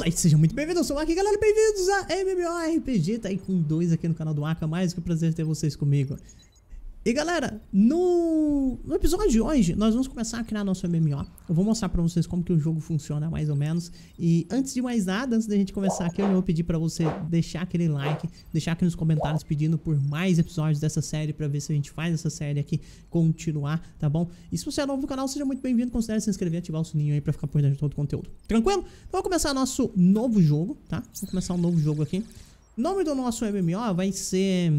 Olá e sejam muito bem-vindos, eu sou o Aki, galera, bem-vindos a MMORPG, tá aí com dois aqui no canal do Aka, mais que um prazer ter vocês comigo. E galera, no, no, episódio de hoje nós vamos começar a criar nosso MMO. Eu vou mostrar para vocês como que o jogo funciona mais ou menos. E antes de mais nada, antes da gente começar aqui, eu vou pedir para você deixar aquele like, deixar aqui nos comentários pedindo por mais episódios dessa série para ver se a gente faz essa série aqui continuar, tá bom? E se você é novo no canal, seja muito bem-vindo, considere se inscrever, e ativar o sininho aí para ficar por dentro de todo o conteúdo. Tranquilo? Então vamos começar nosso novo jogo, tá? Vamos começar um novo jogo aqui. O nome do nosso MMO vai ser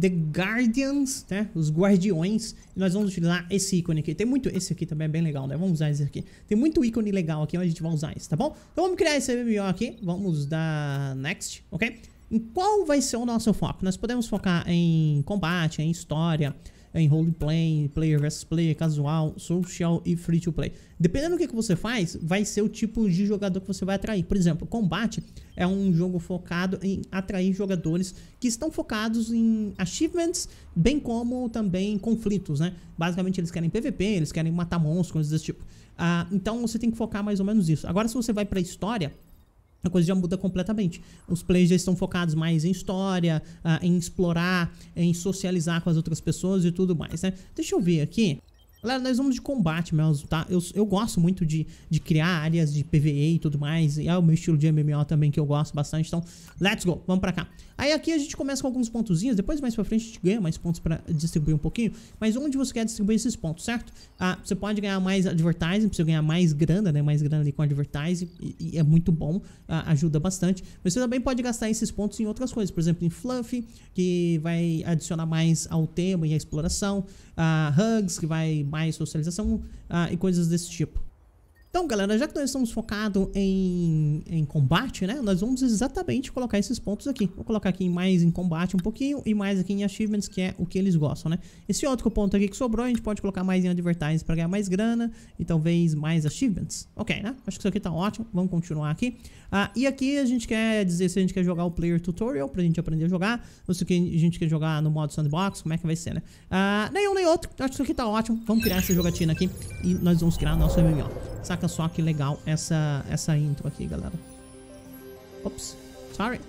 The Guardians, né? Os Guardiões. E nós vamos utilizar esse ícone aqui. Tem muito... Esse aqui também é bem legal, né? Vamos usar esse aqui. Tem muito ícone legal aqui, mas a gente vai usar esse, tá bom? Então vamos criar esse MMO aqui. Vamos dar next, ok? Em qual vai ser o nosso foco? Nós podemos focar em combate, em história... É em roleplay, player versus player, casual, social e free to play. Dependendo do que, que você faz, vai ser o tipo de jogador que você vai atrair. Por exemplo, combate é um jogo focado em atrair jogadores que estão focados em achievements, bem como também conflitos, né? Basicamente eles querem PVP, eles querem matar monstros, coisas desse tipo. Ah, então você tem que focar mais ou menos nisso. Agora se você vai para história, a coisa já muda completamente. Os players já estão focados mais em história, ah, em explorar, em socializar com as outras pessoas e tudo mais, né? Deixa eu ver aqui. Galera, nós vamos de combate mesmo, tá? Eu, eu gosto muito de, de criar áreas de PVE e tudo mais. E é o meu estilo de MMO também que eu gosto bastante. Então, let's go. Vamos pra cá. Aí aqui a gente começa com alguns pontozinhos. Depois, mais pra frente, a gente ganha mais pontos pra distribuir um pouquinho. Mas onde você quer distribuir esses pontos, certo? Ah, você pode ganhar mais advertising. Você ganhar mais grana, né? Mais grana ali com advertising. E, e é muito bom. Ah, ajuda bastante. Mas você também pode gastar esses pontos em outras coisas. Por exemplo, em fluff, que vai adicionar mais ao tema e à exploração. Ah, hugs, que vai mais socialização ah, e coisas desse tipo. Então, galera, já que nós estamos focados em, em combate, né? Nós vamos exatamente colocar esses pontos aqui. Vou colocar aqui mais em combate um pouquinho e mais aqui em achievements, que é o que eles gostam, né? Esse outro ponto aqui que sobrou, a gente pode colocar mais em advertising para ganhar mais grana e talvez mais achievements. Ok, né? Acho que isso aqui tá ótimo. Vamos continuar aqui. Ah, e aqui a gente quer dizer se a gente quer jogar o player tutorial pra gente aprender a jogar ou se a gente quer jogar no modo sandbox, como é que vai ser, né? Ah, nem nem outro. Acho que isso aqui tá ótimo. Vamos criar essa jogatina aqui e nós vamos criar nosso MMO. Saca só que legal essa, essa intro aqui, galera. Ops, sorry.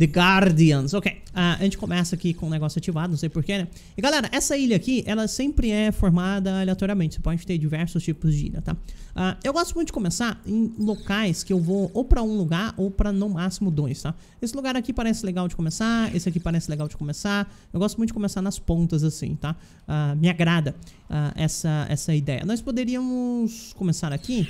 The Guardians. Ok, uh, a gente começa aqui com um negócio ativado, não sei porquê, né? E galera, essa ilha aqui, ela sempre é formada aleatoriamente. Você pode ter diversos tipos de ilha, tá? Uh, eu gosto muito de começar em locais que eu vou ou pra um lugar ou pra no máximo dois, tá? Esse lugar aqui parece legal de começar, esse aqui parece legal de começar. Eu gosto muito de começar nas pontas assim, tá? Uh, me agrada essa, essa ideia. Nós poderíamos começar aqui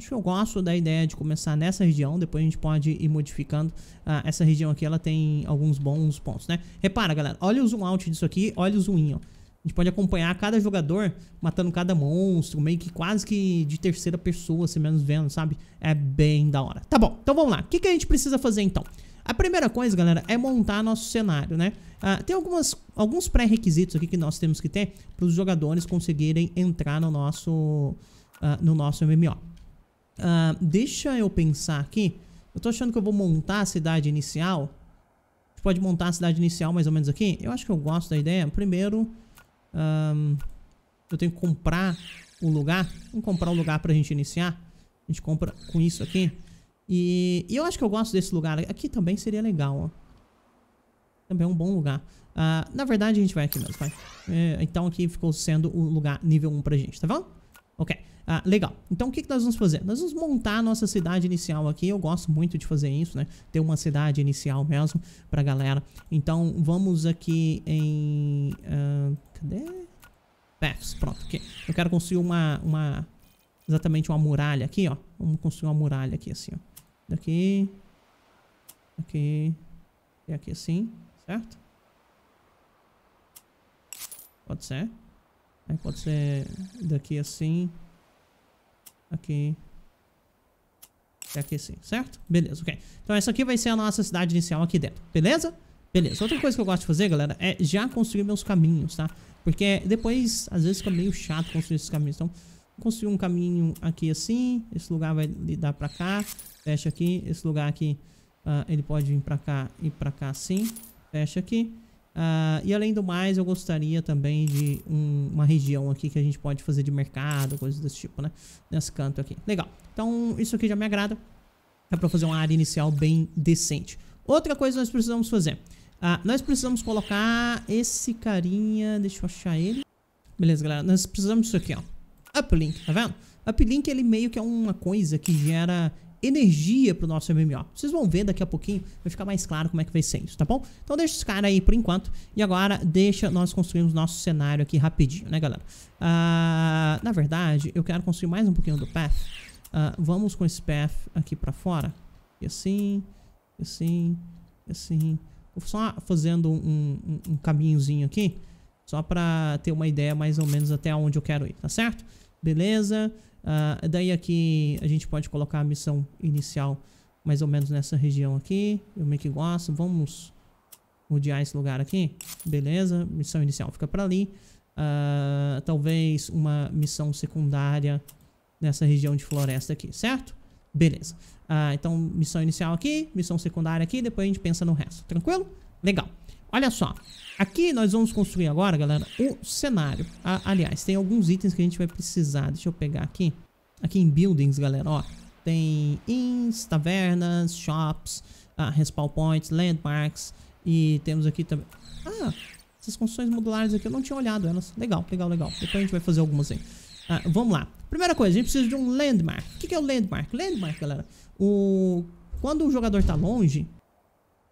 Acho que eu gosto da ideia de começar nessa região, depois a gente pode ir modificando. Ah, essa região aqui, ela tem alguns bons pontos, né? Repara, galera, olha o zoom out disso aqui, olha o zoom in, ó. A gente pode acompanhar cada jogador matando cada monstro, meio que quase que de terceira pessoa, se menos vendo, sabe? É bem da hora. Tá bom, então vamos lá. O que, que a gente precisa fazer então? A primeira coisa, galera, é montar nosso cenário, né? Ah, tem algumas, alguns pré-requisitos aqui que nós temos que ter para os jogadores conseguirem entrar no nosso, ah, no nosso MMO. Uh, deixa eu pensar aqui. Eu tô achando que eu vou montar a cidade inicial. A gente pode montar a cidade inicial mais ou menos aqui. Eu acho que eu gosto da ideia. Primeiro, um, eu tenho que comprar o um lugar. Vamos comprar o um lugar pra gente iniciar. A gente compra com isso aqui. E, e, eu acho que eu gosto desse lugar. Aqui também seria legal, ó. Também é um bom lugar. Uh, na verdade, a gente vai aqui mesmo, vai. É, então aqui ficou sendo o lugar nível 1 pra gente, tá bom? Ok. Ah, legal. Então o que, que nós vamos fazer? Nós vamos montar a nossa cidade inicial aqui. Eu gosto muito de fazer isso, né? Ter uma cidade inicial mesmo pra galera. Então vamos aqui em... Uh, cadê? Paths, é, pronto. Aqui. Eu quero construir uma, uma... Exatamente uma muralha aqui, ó. Vamos construir uma muralha aqui assim, ó. Daqui... Aqui... E aqui assim, certo? Pode ser. Aí é, pode ser daqui assim. Aqui. E é aqui sim, certo? Beleza, ok. Então essa aqui vai ser a nossa cidade inicial aqui dentro, beleza? Beleza. Outra coisa que eu gosto de fazer, galera, é já construir meus caminhos, tá? Porque depois, às vezes, fica meio chato construir esses caminhos. Então, construir um caminho aqui assim. Esse lugar vai lidar pra cá. Fecha aqui. Esse lugar aqui, uh, ele pode vir pra cá e pra cá assim. Fecha aqui. Uh, e além do mais, eu gostaria também de um, uma região aqui que a gente pode fazer de mercado, coisas desse tipo, né? Nesse canto aqui. Legal. Então, isso aqui já me agrada. É pra fazer uma área inicial bem decente. Outra coisa que nós precisamos fazer. Uh, nós precisamos colocar esse carinha... Deixa eu achar ele. Beleza, galera. Nós precisamos disso aqui, ó. Uplink, tá vendo? Uplink, ele meio que é uma coisa que gera energia pro nosso MMO. Vocês vão ver daqui a pouquinho, vai ficar mais claro como é que vai ser isso, tá bom? Então deixa esse cara aí por enquanto. E agora deixa nós construirmos nosso cenário aqui rapidinho, né, galera? Uh, na verdade, eu quero construir mais um pouquinho do path. Uh, vamos com esse path aqui pra fora. E assim, e assim, e assim. Vou só fazendo um, um, um caminhozinho aqui. Só pra ter uma ideia mais ou menos até onde eu quero ir, tá certo? Beleza. Uh, daí aqui a gente pode colocar a missão inicial mais ou menos nessa região aqui. Eu meio que gosto. Vamos rodear esse lugar aqui. Beleza. Missão inicial fica para ali. Uh, talvez uma missão secundária nessa região de floresta aqui, certo? Beleza. Uh, então, missão inicial aqui, missão secundária aqui, depois a gente pensa no resto. Tranquilo? Legal. Olha só. Aqui nós vamos construir agora, galera, o cenário. Ah, aliás, tem alguns itens que a gente vai precisar. Deixa eu pegar aqui. Aqui em buildings, galera, ó. Tem inns, tavernas, shops, ah, respawn points, landmarks. E temos aqui também... Ah, essas construções modulares aqui eu não tinha olhado elas. Legal, legal, legal. Depois a gente vai fazer algumas aí. Ah, vamos lá. Primeira coisa, a gente precisa de um landmark. O que, é o landmark? Landmark, galera, o... Quando o jogador tá longe,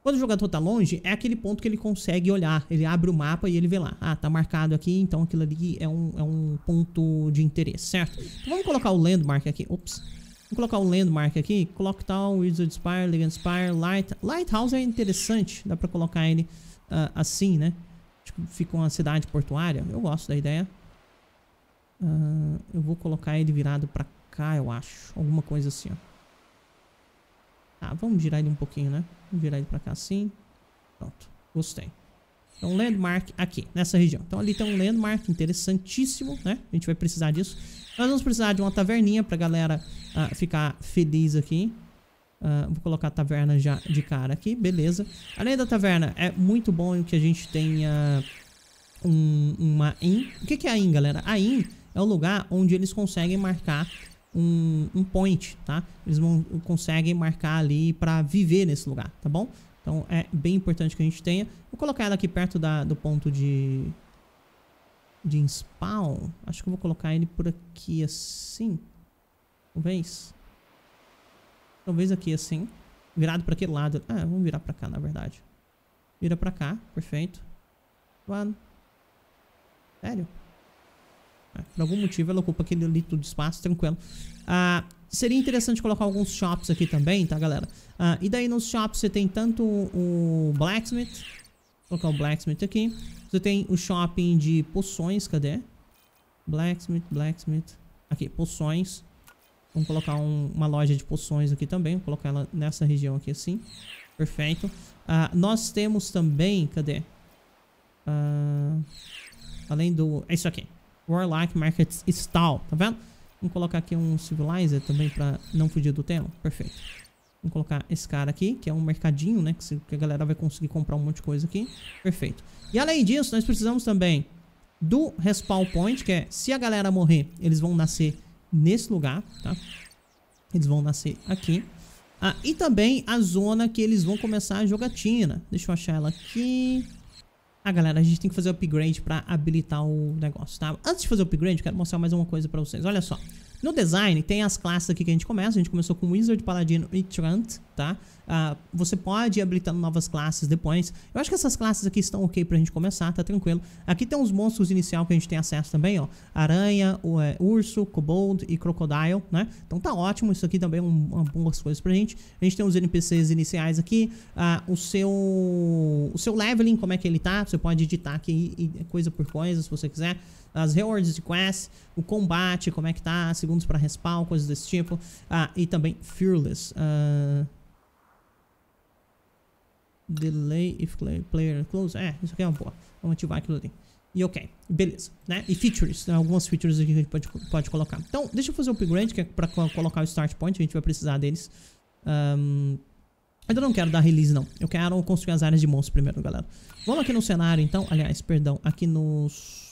quando o jogador tá longe, é aquele ponto que ele consegue olhar. Ele abre o mapa e ele vê lá. Ah, tá marcado aqui, então aquilo ali é um, é um ponto de interesse, certo? Então vamos colocar o landmark aqui. Ops. Vamos colocar o landmark aqui. Clock Town, Wizard Spire, Legend Spire, Light... Lighthouse é interessante. Dá pra colocar ele uh, assim, né? Tipo, fica uma cidade portuária. Eu gosto da ideia. Uh, eu vou colocar ele virado pra cá, eu acho. Alguma coisa assim, ó. Ah, vamos girar ele um pouquinho, né? Vamos virar ele pra cá assim. Pronto, gostei. Então, landmark aqui, nessa região. Então, ali tem um landmark interessantíssimo, né? A gente vai precisar disso. Nós vamos precisar de uma taverninha pra galera uh, ficar feliz aqui. Uh, vou colocar a taverna já de cara aqui, beleza. Além da taverna, é muito bom que a gente tenha um, uma IN. O que, que é a IN, galera? A IN é o lugar onde eles conseguem marcar um, um point, tá? Eles vão, conseguem marcar ali para viver nesse lugar, tá bom? Então é bem importante que a gente tenha. Vou colocar ela aqui perto da, do ponto de, de spawn. Acho que eu vou colocar ele por aqui assim. Talvez. Talvez aqui assim. Virado para aquele lado. Ah, vamos virar para cá, na verdade. Vira para cá, perfeito. One. Sério? Por algum motivo ela ocupa aquele litro de espaço, tranquilo. Ah, seria interessante colocar alguns shops aqui também, tá, galera? Ah, e daí nos shops você tem tanto o blacksmith. Vou colocar o blacksmith aqui. Você tem o shopping de poções, cadê? Blacksmith, blacksmith. Aqui, poções. Vamos colocar um, uma loja de poções aqui também. Vou colocar ela nessa região aqui assim. Perfeito. Uh, nós temos também... Cadê? Uh, além do... É isso aqui. Warlock Markets Stall, tá vendo? Vamos colocar aqui um Civilizer também pra não fugir do tema. Perfeito. Vamos colocar esse cara aqui, que é um mercadinho, né? Que a galera vai conseguir comprar um monte de coisa aqui. Perfeito. E além disso, nós precisamos também do Respawn Point, que é se a galera morrer, eles vão nascer nesse lugar, tá? Eles vão nascer aqui. Ah, e também a zona que eles vão começar a jogatina. Deixa eu achar ela aqui. Ah, galera, a gente tem que fazer o upgrade pra habilitar o negócio, tá? Antes de fazer o upgrade, quero mostrar mais uma coisa pra vocês. Olha só. No design, tem as classes aqui que a gente começa. A gente começou com Wizard, Paladino e Trant, tá? Ah, você pode ir habilitando novas classes depois. Eu acho que essas classes aqui estão ok pra gente começar, tá tranquilo. Aqui tem uns monstros inicial que a gente tem acesso também, ó. Aranha, o, é, urso, kobold e crocodile, né? Então tá ótimo, isso aqui também é um, uma boas coisas pra gente. A gente tem os NPCs iniciais aqui. Ah, o seu o seu leveling, como é que ele tá. Você pode editar aqui coisa por coisa, se você quiser as rewards de quest, o combate, como é que tá, segundos para respawn, coisas desse tipo. Ah, e também Fearless. Uh, delay if player close. É, isso aqui é uma boa. Vamos ativar aquilo ali. E ok, beleza, né? E features, né? algumas features aqui que a gente pode, pode colocar. Então, deixa eu fazer o upgrade, que é pra colocar o start point, a gente vai precisar deles. Um, ainda não quero dar release, não. Eu quero construir as áreas de monstros primeiro, galera. Vamos aqui no cenário, então. Aliás, perdão, aqui nos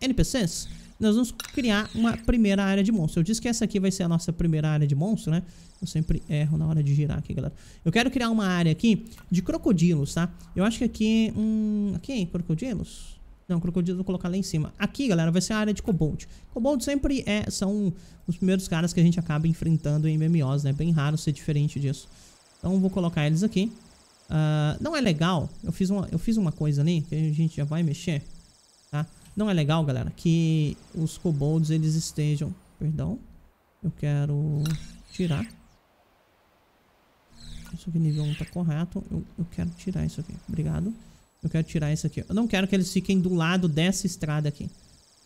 NPCs, nós vamos criar uma primeira área de monstro. Eu disse que essa aqui vai ser a nossa primeira área de monstro, né? Eu sempre erro na hora de girar aqui, galera. Eu quero criar uma área aqui de crocodilos, tá? Eu acho que aqui... Hum, aqui, é crocodilos? Não, crocodilo, vou colocar lá em cima. Aqui, galera, vai ser a área de Cobalt. Cobalt sempre é, são os primeiros caras que a gente acaba enfrentando em MMOs, né? Bem raro ser diferente disso. Então, vou colocar eles aqui. Uh, não é legal. Eu fiz, uma, eu fiz uma coisa ali que a gente já vai mexer. Não é legal, galera, que os kobolds eles estejam... Perdão. Eu quero tirar. Isso aqui nível 1 tá correto. Eu, eu quero tirar isso aqui. Obrigado. Eu quero tirar isso aqui. Eu não quero que eles fiquem do lado dessa estrada aqui.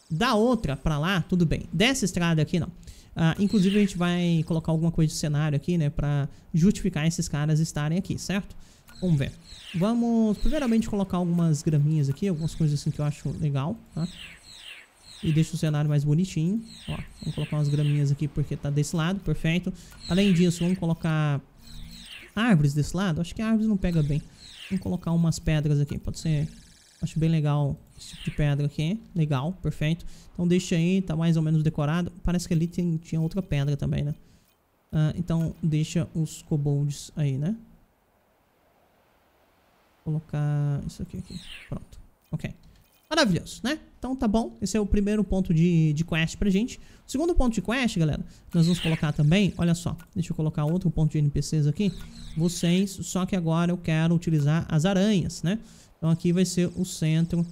Da outra pra lá, tudo bem. Dessa estrada aqui, não. Ah, inclusive, a gente vai colocar alguma coisa de cenário aqui, né? Pra justificar esses caras estarem aqui, certo? Vamos ver. Vamos primeiramente colocar algumas graminhas aqui, algumas coisas assim que eu acho legal, tá? E deixa o cenário mais bonitinho. Ó, vamos colocar umas graminhas aqui porque tá desse lado, perfeito. Além disso, vamos colocar árvores desse lado. Acho que árvores não pega bem. Vamos colocar umas pedras aqui, pode ser... Acho bem legal esse tipo de pedra aqui. Legal, perfeito. Então deixa aí, tá mais ou menos decorado. Parece que ali tem, tinha outra pedra também, né? Ah, então deixa os cobolds aí, né? colocar isso aqui, aqui. Pronto. Ok. Maravilhoso, né? Então tá bom. Esse é o primeiro ponto de, de quest pra gente. O segundo ponto de quest, galera, nós vamos colocar também... Olha só, deixa eu colocar outro ponto de NPCs aqui. Vocês, só que agora eu quero utilizar as aranhas, né? Então aqui vai ser o centro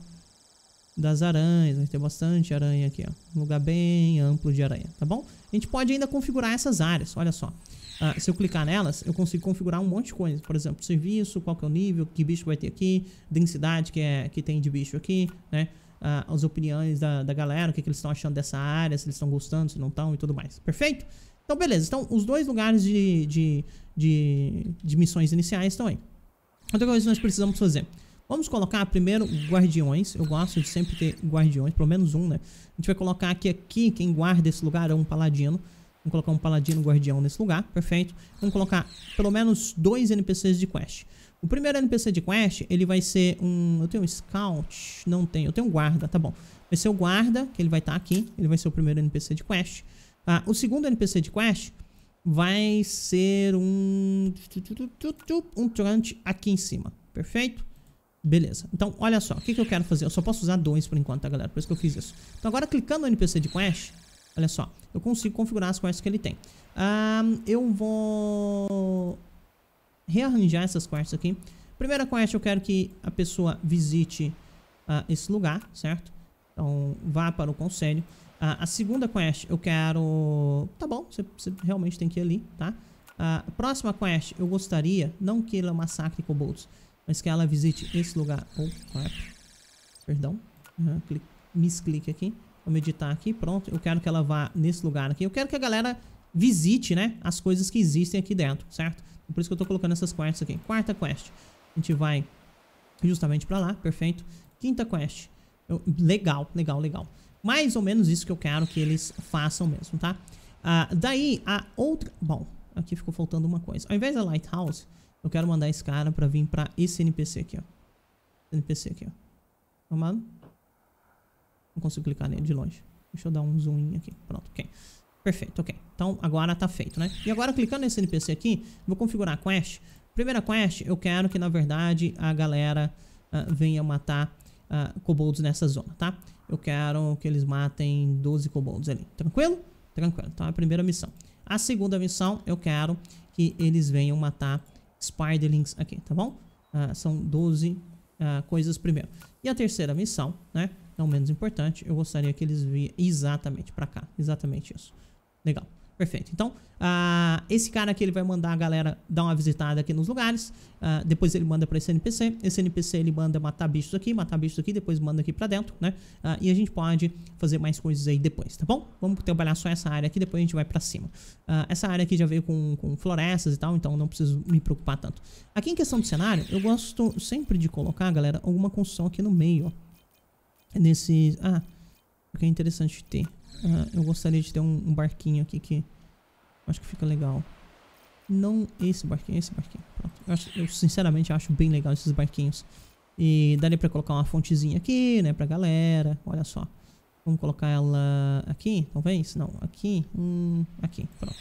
das aranhas. Vai ter bastante aranha aqui, ó. Um lugar bem amplo de aranha, tá bom? A gente pode ainda configurar essas áreas, olha só. Uh, se eu clicar nelas, eu consigo configurar um monte de coisa. Por exemplo, serviço, qual que é o nível, que bicho vai ter aqui, densidade que, é, que tem de bicho aqui, né? Uh, as opiniões da, da galera, o que, que eles estão achando dessa área, se eles estão gostando, se não estão e tudo mais. Perfeito? Então, beleza. Então, os dois lugares de, de, de, de missões iniciais estão aí. Outra coisa que nós precisamos fazer. Vamos colocar primeiro guardiões. Eu gosto de sempre ter guardiões, pelo menos um, né? A gente vai colocar aqui, aqui quem guarda esse lugar é um paladino. Vamos colocar um paladino guardião nesse lugar, perfeito. Vamos colocar pelo menos dois NPCs de quest. O primeiro NPC de quest, ele vai ser um... Eu tenho um scout? Não tenho. Eu tenho um guarda, tá bom. Vai ser o guarda, que ele vai estar tá aqui. Ele vai ser o primeiro NPC de quest. Ah, o segundo NPC de quest vai ser um... Um trante aqui em cima, perfeito? Beleza. Então, olha só. O que, que eu quero fazer? Eu só posso usar dois por enquanto, tá, galera? Por isso que eu fiz isso. Então, agora clicando no NPC de quest Olha só, eu consigo configurar as quests que ele tem. Um, ah, eu vou rearranjar essas quests aqui. Primeira quest, eu quero que a pessoa visite uh, esse lugar, certo? Então, vá para o conselho. Uh, a segunda quest, eu quero... Tá bom, você, realmente tem que ir ali, tá? Uh, próxima quest, eu gostaria, não que ela massacre kobolds, mas que ela visite esse lugar. Oh, Perdão. Uhum, clique, misclique aqui. Vamos editar aqui, pronto. Eu quero que ela vá nesse lugar aqui. Eu quero que a galera visite, né, as coisas que existem aqui dentro, certo? É por isso que eu tô colocando essas quests aqui. Quarta quest. A gente vai justamente pra lá, perfeito. Quinta quest. Eu, legal, legal, legal. Mais ou menos isso que eu quero que eles façam mesmo, tá? Ah, daí, a outra... Bom, aqui ficou faltando uma coisa. Ao invés da Lighthouse, eu quero mandar esse cara pra vir pra esse NPC aqui, ó. NPC aqui, ó. Arrumado? Não consigo clicar nele de longe. Deixa eu dar um zoom aqui. Pronto, ok. Perfeito, ok. Então agora tá feito, né? E agora clicando nesse NPC aqui, vou configurar a quest. Primeira quest, eu quero que na verdade a galera uh, venha matar uh, kobolds nessa zona, tá? Eu quero que eles matem 12 kobolds ali. Tranquilo? Tranquilo. Então é a primeira missão. A segunda missão, eu quero que eles venham matar spiderlings aqui, tá bom? Uh, são 12 coisas primeiro. E a terceira missão, né? é o menos importante. Eu gostaria que eles vissem exatamente para cá. Exatamente isso. Legal. Perfeito. Então, uh, esse cara aqui ele vai mandar a galera dar uma visitada aqui nos lugares. Uh, depois ele manda para esse NPC. Esse NPC ele manda matar bichos aqui, matar bichos aqui, depois manda aqui para dentro, né? Uh, e a gente pode fazer mais coisas aí depois, tá bom? Vamos trabalhar só essa área aqui, depois a gente vai para cima. essa área aqui já veio com, com, florestas e tal, então não preciso me preocupar tanto. Aqui em questão de cenário, eu gosto sempre de colocar, galera, alguma construção aqui no meio, ó nesses é Ah, o que é interessante ter. Ah, eu gostaria de ter um, um barquinho aqui que... Acho que fica legal. Não esse barquinho, esse barquinho. Eu, acho, eu, sinceramente acho bem legal esses barquinhos. E daria pra colocar uma fontezinha aqui, né? Pra galera. Olha só. Vamos colocar ela aqui, talvez? Não, aqui. Hum, aqui, pronto.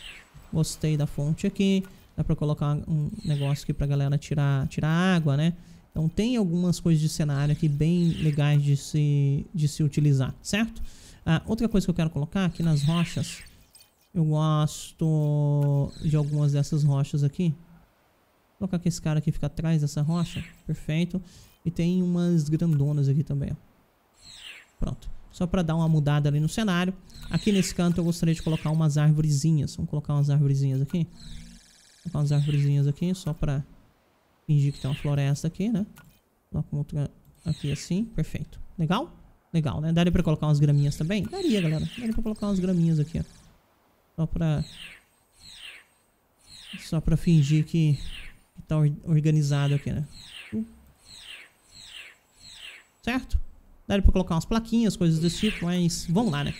Gostei da fonte aqui. Dá pra colocar um negócio aqui pra galera tirar, tirar água, né? Então tem algumas coisas de cenário aqui bem legais de se, de se utilizar, certo? Ah, outra coisa que eu quero colocar aqui nas rochas. Eu gosto de algumas dessas rochas aqui. Vou colocar que esse cara aqui fica atrás dessa rocha. Perfeito. E tem umas grandonas aqui também. Ó. Pronto. Só para dar uma mudada ali no cenário. Aqui nesse canto eu gostaria de colocar umas árvorezinhas. Vamos colocar umas árvorezinhas aqui. Vou colocar umas árvorezinhas aqui só para Fingir que tem uma floresta aqui, né? Coloca aqui assim. Perfeito. Legal? Legal, né? Daria pra colocar umas graminhas também? Daria, galera. Daria pra colocar umas graminhas aqui, ó. Só pra... Só pra fingir que, que tá organizado aqui, né? Uh. Certo? Daria pra colocar umas plaquinhas, coisas desse tipo, mas vamos lá, né?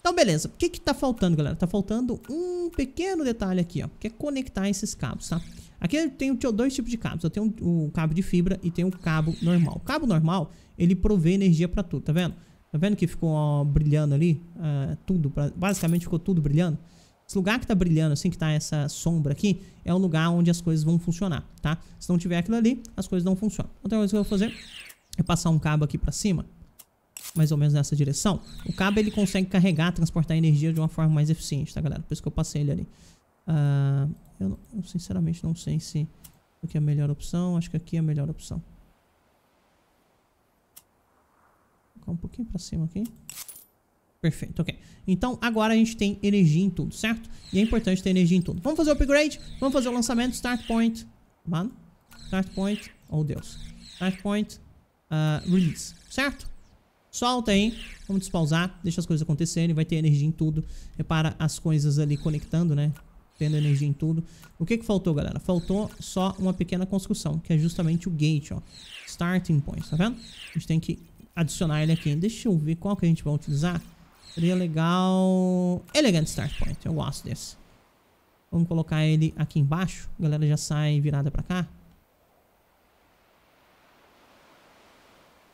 Então, beleza. O que que tá faltando, galera? Tá faltando um pequeno detalhe aqui, ó. Que é conectar esses cabos, tá? Aqui eu tenho dois tipos de cabos. Eu tenho o cabo de fibra e tenho o cabo normal. O cabo normal, ele provê energia para tudo, tá vendo? Tá vendo que ficou ó, brilhando ali? Uh, tudo, basicamente ficou tudo brilhando. Esse lugar que tá brilhando, assim, que tá essa sombra aqui, é o lugar onde as coisas vão funcionar, tá? Se não tiver aquilo ali, as coisas não funcionam. Outra coisa que eu vou fazer é passar um cabo aqui pra cima, mais ou menos nessa direção. O cabo, ele consegue carregar, transportar energia de uma forma mais eficiente, tá, galera? Por isso que eu passei ele ali. Uh, eu, sinceramente não sei se aqui é a melhor opção. Acho que aqui é a melhor opção. Vou colocar um pouquinho pra cima aqui. Perfeito, ok. Então, agora a gente tem energia em tudo, certo? E é importante ter energia em tudo. Vamos fazer o upgrade, vamos fazer o lançamento, start point. Mano, start point, oh Deus. Start point, uh, release, certo? Solta aí, vamos despausar, deixa as coisas acontecerem, vai ter energia em tudo. Repara as coisas ali conectando, né? tendo energia em tudo. O que, que faltou, galera? Faltou só uma pequena construção, que é justamente o gate, ó. Starting point, tá vendo? A gente tem que adicionar ele aqui. Deixa eu ver qual que a gente vai utilizar. Seria legal... Elegant Start Point, eu gosto desse. Vamos colocar ele aqui embaixo. A galera já sai virada pra cá.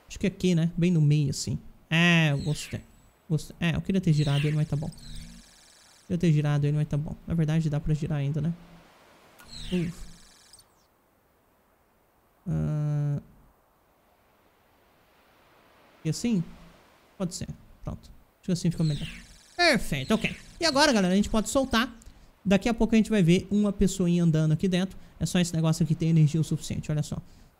Acho que é aqui, né? Bem no meio, assim. É, eu gostei. gostei. É, eu queria ter girado ele, mas tá bom. Eu ter girado ele, mas tá bom. Na verdade, dá pra girar ainda, né? Uf. Hum. Uh... Ah. E assim? Pode ser. Pronto. Acho que assim ficou melhor. Perfeito, ok. E agora, galera, a gente pode soltar. Daqui a pouco a gente vai ver uma pessoinha andando aqui dentro. É só esse negócio aqui tem energia o suficiente, olha só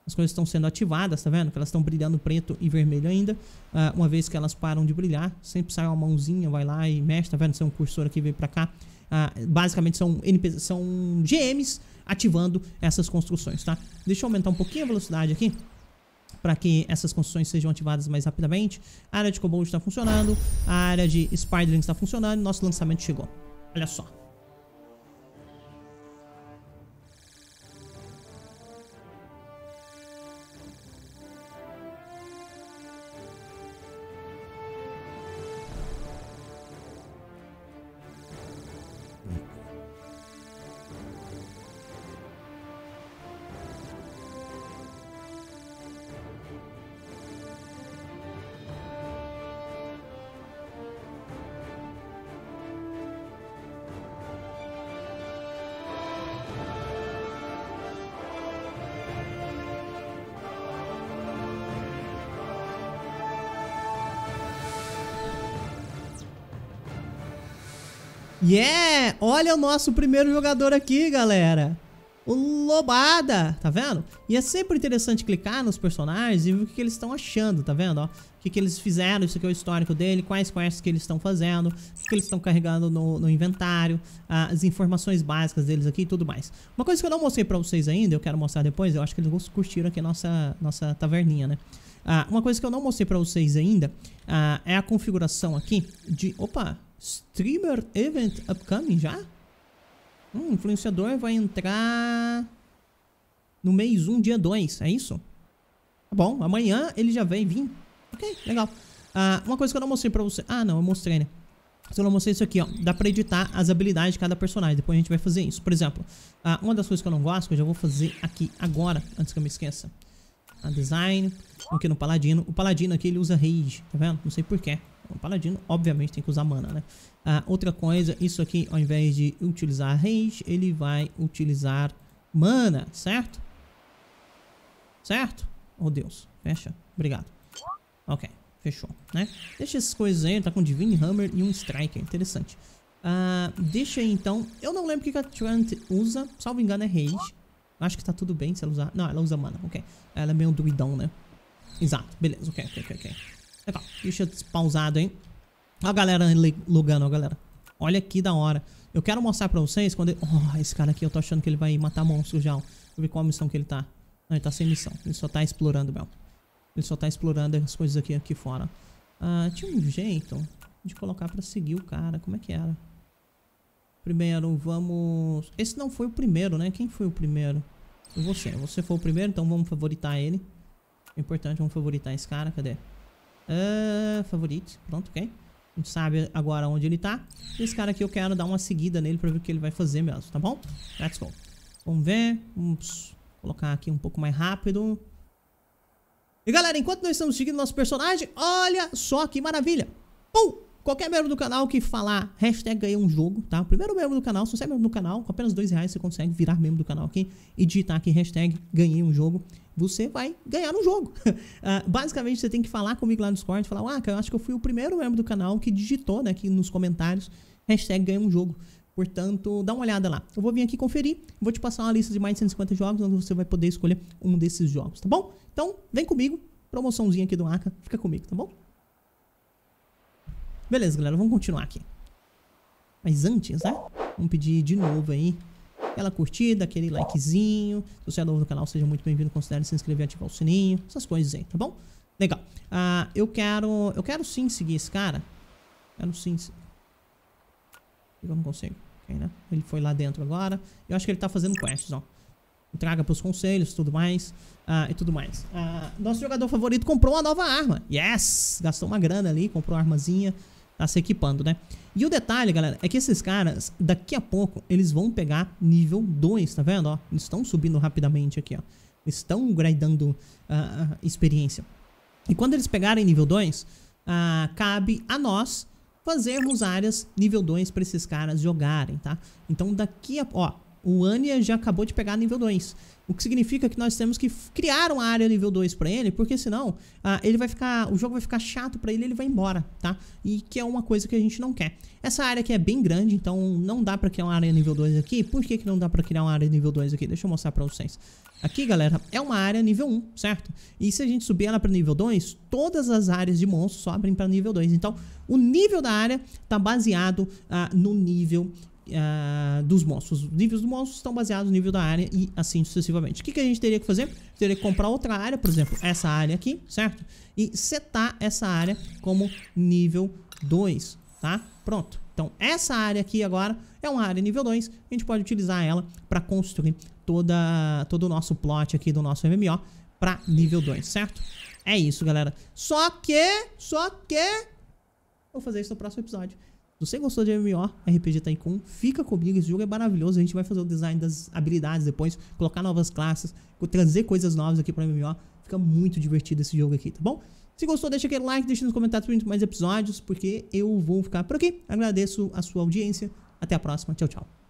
as coisas estão sendo ativadas, tá vendo? Que elas estão brilhando preto e vermelho ainda. Uh, uma vez que elas param de brilhar, sempre sai uma mãozinha, vai lá e mexe, tá vendo? Você é um cursor aqui, veio pra cá. Uh, basicamente são, são GMs ativando essas construções, tá? Deixa eu aumentar um pouquinho a velocidade aqui para que essas construções sejam ativadas mais rapidamente. A área de Kobold está funcionando, a área de Spiderling está funcionando, nosso lançamento chegou. Olha só. Yeah! Olha o nosso primeiro jogador aqui, galera. O Lobada, tá vendo? E é sempre interessante clicar nos personagens e ver o que, eles estão achando, tá vendo? Ó, o que, que eles fizeram, isso aqui é o histórico dele, quais quests que eles estão fazendo, o que, que eles estão carregando no, no inventário, ah, as informações básicas deles aqui e tudo mais. Uma coisa que eu não mostrei pra vocês ainda, eu quero mostrar depois, eu acho que eles curtiram aqui a nossa, nossa taverninha, né? Ah, uma coisa que eu não mostrei pra vocês ainda ah, é a configuração aqui de... Opa! Streamer Event Upcoming já? Hum, influenciador vai entrar no mês 1, dia 2, é isso? Tá bom, amanhã ele já vem vir. Ok, legal. Ah, uma coisa que eu não mostrei pra você... Ah, não, eu mostrei, né? Se eu não mostrei isso aqui, ó. Dá pra editar as habilidades de cada personagem. Depois a gente vai fazer isso. Por exemplo, ah, uma das coisas que eu não gosto, que eu já vou fazer aqui agora, antes que eu me esqueça. A design, aqui no paladino. O paladino aqui, ele usa rage, tá vendo? Não sei porquê. O paladino, obviamente, tem que usar mana, né? Ah, outra coisa, isso aqui, ao invés de utilizar range, ele vai utilizar mana, certo? Certo? Oh, Deus. Fecha. Obrigado. Ok. Fechou, né? Deixa essas coisas aí. Tá com Divine Hammer e um Striker. Interessante. Ah, deixa aí, então. Eu não lembro o que a Trant usa. Salvo engano, é Rage. Acho que tá tudo bem se ela usar... Não, ela usa mana. Ok. Ela é meio druidão, né? Exato. Beleza. Ok, ok, ok. okay deixa eu pausado, hein? Olha a galera lugando, ó, galera. Olha que da hora. Eu quero mostrar pra vocês quando ele... Oh, esse cara aqui, eu tô achando que ele vai matar monstro já, ó. Deixa eu ver qual missão que ele tá. Não, ele tá sem missão. Ele só tá explorando, meu. Ele só tá explorando as coisas aqui, aqui fora. Ah, tinha um jeito de colocar pra seguir o cara. Como é que era? Primeiro, vamos... Esse não foi o primeiro, né? Quem foi o primeiro? Você. Você foi o primeiro, então vamos favoritar ele. É importante, vamos favoritar esse cara. Cadê? Cadê? Uh, ah, favoritos, pronto, ok. A gente sabe agora onde ele tá. Esse cara aqui eu quero dar uma seguida nele pra ver o que ele vai fazer mesmo, tá bom? Let's go. Vamos ver. Vamos colocar aqui um pouco mais rápido. E galera, enquanto nós estamos seguindo nosso personagem, olha só que maravilha. Pum! Qualquer membro do canal que falar hashtag ganhei um jogo, tá? Primeiro membro do canal, se você é membro do canal, com apenas dois reais você consegue virar membro do canal aqui e digitar aqui hashtag ganhei um jogo. Você vai ganhar um jogo. uh, basicamente, você tem que falar comigo lá no Discord, falar, ah, eu acho que eu fui o primeiro membro do canal que digitou, né, aqui nos comentários, hashtag ganhei um jogo. Portanto, dá uma olhada lá. Eu vou vir aqui conferir, vou te passar uma lista de mais de 150 jogos, onde você vai poder escolher um desses jogos, tá bom? Então, vem comigo, promoçãozinha aqui do ACA, fica comigo, tá bom? Beleza, galera, vamos continuar aqui. Mas antes, né? Vamos pedir de novo aí aquela curtida, aquele likezinho. Se você é novo no canal, seja muito bem-vindo. Considere se inscrever e ativar o sininho. Essas coisas aí, tá bom? Legal. Ah, eu quero... Eu quero sim seguir esse cara. Quero sim... Eu não consigo. Okay, né? Ele foi lá dentro agora. Eu acho que ele tá fazendo quests, ó. entrega pros conselhos, tudo mais. Ah, e tudo mais. Ah, nosso jogador favorito comprou uma nova arma. Yes! Gastou uma grana ali, comprou uma armazinha tá se equipando, né? E o detalhe, galera, é que esses caras, daqui a pouco, eles vão pegar nível 2, tá vendo? Ó, eles estão subindo rapidamente aqui, ó. Eles estão gradando uh, experiência. E quando eles pegarem nível 2, uh, ah, cabe a nós fazermos áreas nível 2 para esses caras jogarem, tá? Então daqui a... Ó, o Anya já acabou de pegar nível 2. O que significa que nós temos que criar uma área nível 2 para ele, porque senão ah, ele vai ficar, o jogo vai ficar chato para ele, ele vai embora, tá? E que é uma coisa que a gente não quer. Essa área aqui é bem grande, então não dá para criar uma área nível 2 aqui. Por que, que não dá para criar uma área nível 2 aqui? Deixa eu mostrar para vocês. Aqui, galera, é uma área nível 1, certo? E se a gente subir ela para nível 2, todas as áreas de monstros sobem para nível 2. Então, o nível da área tá baseado ah, no nível uh, dos monstros. Os níveis dos monstros estão baseados no nível da área e assim sucessivamente. O que, que a gente teria que fazer? Teria que comprar outra área, por exemplo, essa área aqui, certo? E setar essa área como nível 2, tá? Pronto. Então, essa área aqui agora é uma área nível 2. A gente pode utilizar ela para construir toda, todo o nosso plot aqui do nosso MMO para nível 2, certo? É isso, galera. Só que, só que... Vou fazer isso no próximo episódio você gostou de RPG Tycoon, fica comigo, esse jogo é maravilhoso, a gente vai fazer o design das habilidades depois, colocar novas classes, trazer coisas novas aqui para MMO, fica muito divertido esse jogo aqui, tá bom? Se gostou, deixa aquele like, deixa nos comentários para mais episódios, porque eu vou ficar por aqui. Agradeço a sua audiência, até a próxima, tchau, tchau.